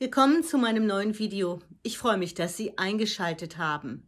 Willkommen zu meinem neuen Video. Ich freue mich, dass Sie eingeschaltet haben.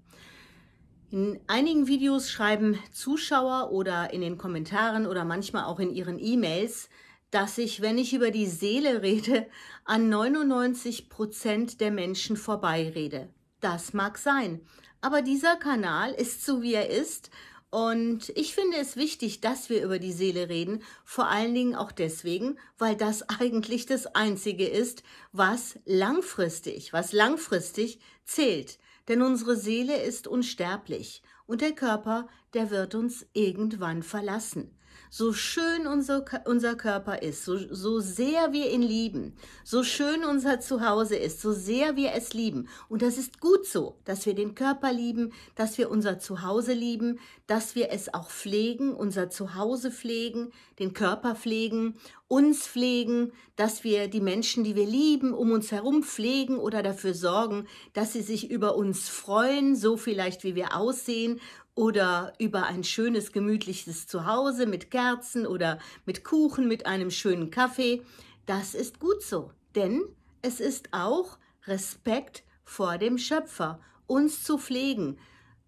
In einigen Videos schreiben Zuschauer oder in den Kommentaren oder manchmal auch in ihren E-Mails, dass ich, wenn ich über die Seele rede, an 99 Prozent der Menschen vorbeirede. Das mag sein, aber dieser Kanal ist so, wie er ist und ich finde es wichtig, dass wir über die Seele reden, vor allen Dingen auch deswegen, weil das eigentlich das Einzige ist, was langfristig, was langfristig zählt. Denn unsere Seele ist unsterblich und der Körper, der wird uns irgendwann verlassen so schön unser, unser Körper ist, so, so sehr wir ihn lieben, so schön unser Zuhause ist, so sehr wir es lieben. Und das ist gut so, dass wir den Körper lieben, dass wir unser Zuhause lieben, dass wir es auch pflegen, unser Zuhause pflegen, den Körper pflegen, uns pflegen, dass wir die Menschen, die wir lieben, um uns herum pflegen oder dafür sorgen, dass sie sich über uns freuen, so vielleicht wie wir aussehen oder über ein schönes, gemütliches Zuhause mit Kerzen oder mit Kuchen, mit einem schönen Kaffee. Das ist gut so, denn es ist auch Respekt vor dem Schöpfer, uns zu pflegen,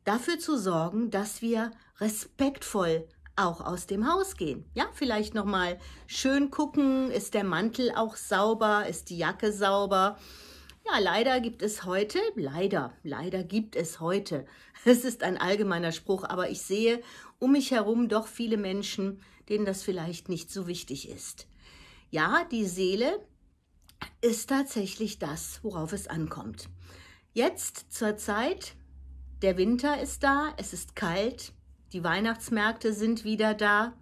dafür zu sorgen, dass wir respektvoll auch aus dem Haus gehen. Ja, vielleicht nochmal schön gucken, ist der Mantel auch sauber, ist die Jacke sauber, ja, leider gibt es heute, leider, leider gibt es heute, es ist ein allgemeiner Spruch, aber ich sehe um mich herum doch viele Menschen, denen das vielleicht nicht so wichtig ist. Ja, die Seele ist tatsächlich das, worauf es ankommt. Jetzt zur Zeit, der Winter ist da, es ist kalt, die Weihnachtsmärkte sind wieder da,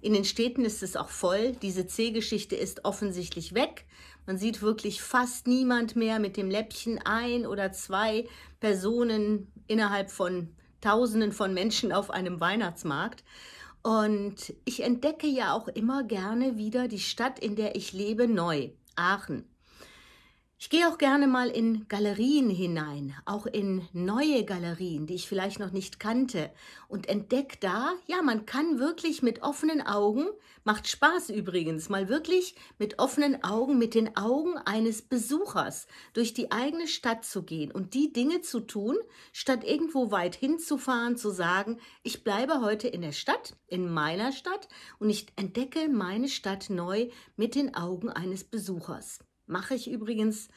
in den Städten ist es auch voll. Diese C-Geschichte ist offensichtlich weg. Man sieht wirklich fast niemand mehr mit dem Läppchen ein oder zwei Personen innerhalb von Tausenden von Menschen auf einem Weihnachtsmarkt. Und ich entdecke ja auch immer gerne wieder die Stadt, in der ich lebe, neu, Aachen. Ich gehe auch gerne mal in Galerien hinein, auch in neue Galerien, die ich vielleicht noch nicht kannte und entdecke da, ja, man kann wirklich mit offenen Augen, macht Spaß übrigens, mal wirklich mit offenen Augen, mit den Augen eines Besuchers durch die eigene Stadt zu gehen und die Dinge zu tun, statt irgendwo weit hinzufahren, zu sagen, ich bleibe heute in der Stadt, in meiner Stadt und ich entdecke meine Stadt neu mit den Augen eines Besuchers. Mache ich übrigens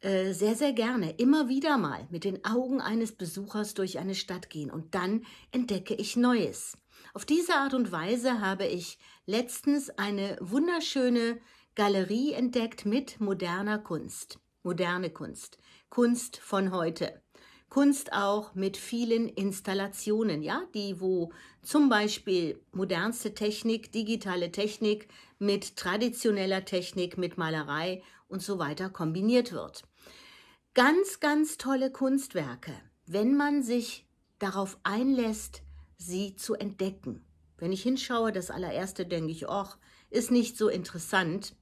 äh, sehr, sehr gerne, immer wieder mal mit den Augen eines Besuchers durch eine Stadt gehen und dann entdecke ich Neues. Auf diese Art und Weise habe ich letztens eine wunderschöne Galerie entdeckt mit moderner Kunst. Moderne Kunst. Kunst von heute. Kunst auch mit vielen Installationen, ja, die wo zum Beispiel modernste Technik, digitale Technik mit traditioneller Technik, mit Malerei und so weiter kombiniert wird. Ganz, ganz tolle Kunstwerke, wenn man sich darauf einlässt, sie zu entdecken. Wenn ich hinschaue, das allererste denke ich, ach, ist nicht so interessant,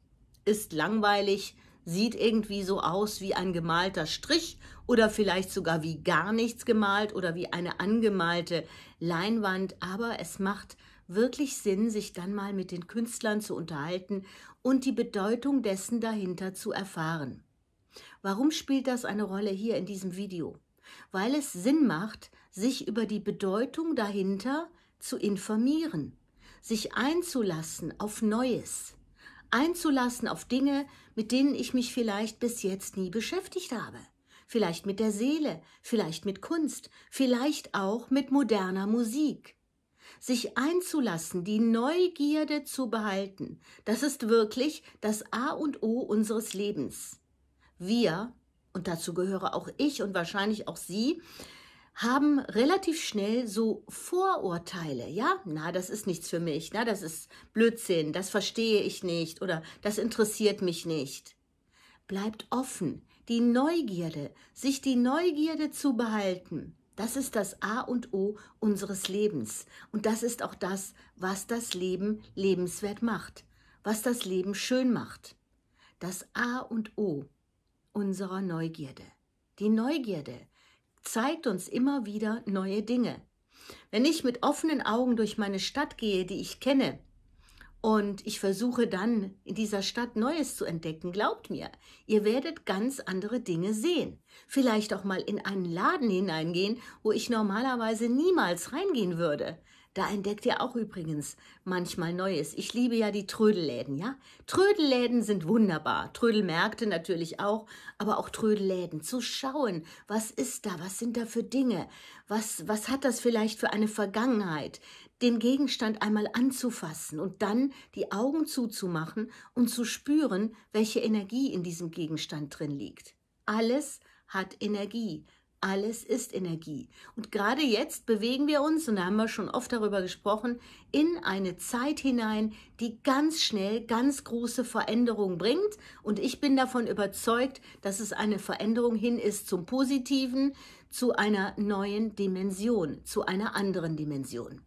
ist langweilig, sieht irgendwie so aus wie ein gemalter Strich oder vielleicht sogar wie gar nichts gemalt oder wie eine angemalte Leinwand, aber es macht wirklich Sinn, sich dann mal mit den Künstlern zu unterhalten und die Bedeutung dessen dahinter zu erfahren. Warum spielt das eine Rolle hier in diesem Video? Weil es Sinn macht, sich über die Bedeutung dahinter zu informieren, sich einzulassen auf Neues, einzulassen auf Dinge, mit denen ich mich vielleicht bis jetzt nie beschäftigt habe vielleicht mit der Seele, vielleicht mit Kunst, vielleicht auch mit moderner Musik sich einzulassen, die Neugierde zu behalten, das ist wirklich das A und O unseres Lebens. Wir, und dazu gehöre auch ich und wahrscheinlich auch Sie, haben relativ schnell so Vorurteile, ja? Na, das ist nichts für mich, na, das ist Blödsinn, das verstehe ich nicht oder das interessiert mich nicht. Bleibt offen, die Neugierde, sich die Neugierde zu behalten. Das ist das A und O unseres Lebens. Und das ist auch das, was das Leben lebenswert macht, was das Leben schön macht. Das A und O unserer Neugierde. Die Neugierde zeigt uns immer wieder neue Dinge. Wenn ich mit offenen Augen durch meine Stadt gehe, die ich kenne, und ich versuche dann in dieser Stadt Neues zu entdecken. Glaubt mir, ihr werdet ganz andere Dinge sehen. Vielleicht auch mal in einen Laden hineingehen, wo ich normalerweise niemals reingehen würde. Da entdeckt ihr auch übrigens manchmal Neues. Ich liebe ja die Trödelläden, ja? Trödelläden sind wunderbar. Trödelmärkte natürlich auch, aber auch Trödelläden. Zu schauen, was ist da? Was sind da für Dinge? Was, was hat das vielleicht für eine Vergangenheit? Den Gegenstand einmal anzufassen und dann die Augen zuzumachen und zu spüren, welche Energie in diesem Gegenstand drin liegt. Alles hat Energie. Alles ist Energie. Und gerade jetzt bewegen wir uns, und da haben wir schon oft darüber gesprochen, in eine Zeit hinein, die ganz schnell ganz große Veränderungen bringt. Und ich bin davon überzeugt, dass es eine Veränderung hin ist zum Positiven, zu einer neuen Dimension, zu einer anderen Dimension.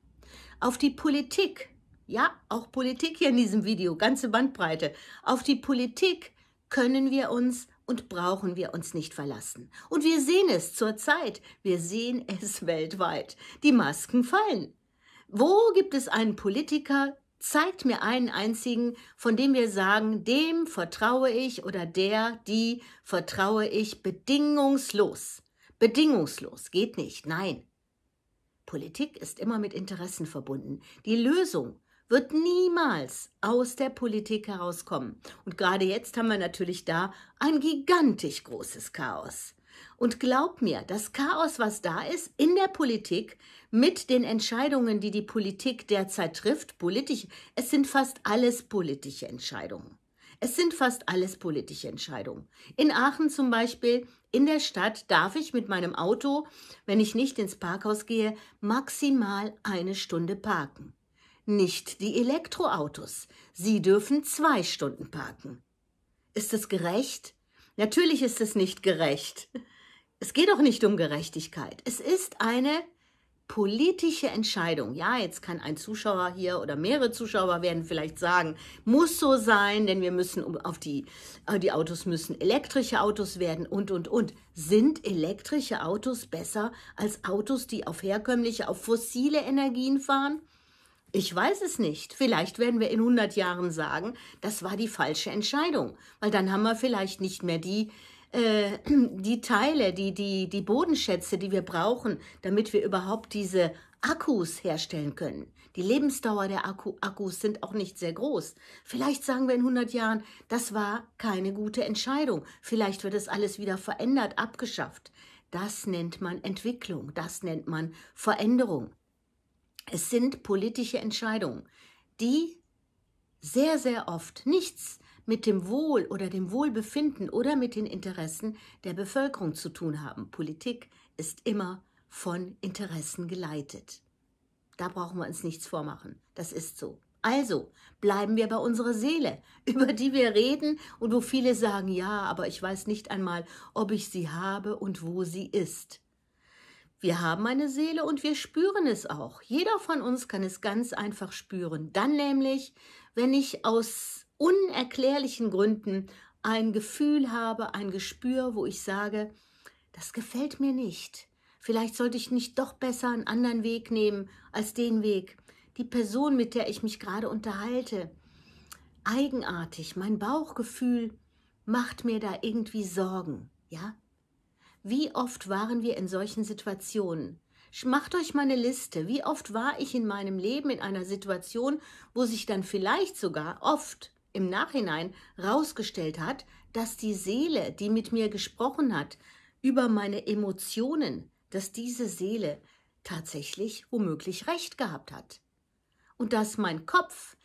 Auf die Politik, ja, auch Politik hier in diesem Video, ganze Bandbreite, auf die Politik können wir uns und brauchen wir uns nicht verlassen. Und wir sehen es zurzeit, wir sehen es weltweit. Die Masken fallen. Wo gibt es einen Politiker, zeigt mir einen einzigen, von dem wir sagen, dem vertraue ich oder der, die vertraue ich bedingungslos. Bedingungslos geht nicht, nein. Politik ist immer mit Interessen verbunden. Die Lösung wird niemals aus der Politik herauskommen. Und gerade jetzt haben wir natürlich da ein gigantisch großes Chaos. Und glaub mir, das Chaos, was da ist in der Politik, mit den Entscheidungen, die die Politik derzeit trifft, politisch, es sind fast alles politische Entscheidungen. Es sind fast alles politische Entscheidungen. In Aachen zum Beispiel, in der Stadt, darf ich mit meinem Auto, wenn ich nicht ins Parkhaus gehe, maximal eine Stunde parken. Nicht die Elektroautos. Sie dürfen zwei Stunden parken. Ist es gerecht? Natürlich ist es nicht gerecht. Es geht doch nicht um Gerechtigkeit. Es ist eine politische Entscheidung. Ja, jetzt kann ein Zuschauer hier oder mehrere Zuschauer werden vielleicht sagen, muss so sein, denn wir müssen auf die, äh, die Autos müssen elektrische Autos werden und, und, und. Sind elektrische Autos besser als Autos, die auf herkömmliche, auf fossile Energien fahren? Ich weiß es nicht. Vielleicht werden wir in 100 Jahren sagen, das war die falsche Entscheidung, weil dann haben wir vielleicht nicht mehr die, äh, die Teile, die, die, die Bodenschätze, die wir brauchen, damit wir überhaupt diese Akkus herstellen können. Die Lebensdauer der Akku Akkus sind auch nicht sehr groß. Vielleicht sagen wir in 100 Jahren, das war keine gute Entscheidung. Vielleicht wird es alles wieder verändert, abgeschafft. Das nennt man Entwicklung, das nennt man Veränderung. Es sind politische Entscheidungen, die sehr, sehr oft nichts mit dem Wohl oder dem Wohlbefinden oder mit den Interessen der Bevölkerung zu tun haben. Politik ist immer von Interessen geleitet. Da brauchen wir uns nichts vormachen. Das ist so. Also bleiben wir bei unserer Seele, über die wir reden und wo viele sagen, ja, aber ich weiß nicht einmal, ob ich sie habe und wo sie ist. Wir haben eine Seele und wir spüren es auch. Jeder von uns kann es ganz einfach spüren. Dann nämlich, wenn ich aus unerklärlichen Gründen ein Gefühl habe, ein Gespür, wo ich sage, das gefällt mir nicht. Vielleicht sollte ich nicht doch besser einen anderen Weg nehmen als den Weg. Die Person, mit der ich mich gerade unterhalte, eigenartig, mein Bauchgefühl macht mir da irgendwie Sorgen. Ja, wie oft waren wir in solchen Situationen? Macht euch mal eine Liste. Wie oft war ich in meinem Leben in einer Situation, wo sich dann vielleicht sogar oft im Nachhinein rausgestellt hat, dass die Seele, die mit mir gesprochen hat, über meine Emotionen, dass diese Seele tatsächlich womöglich recht gehabt hat. Und dass mein Kopf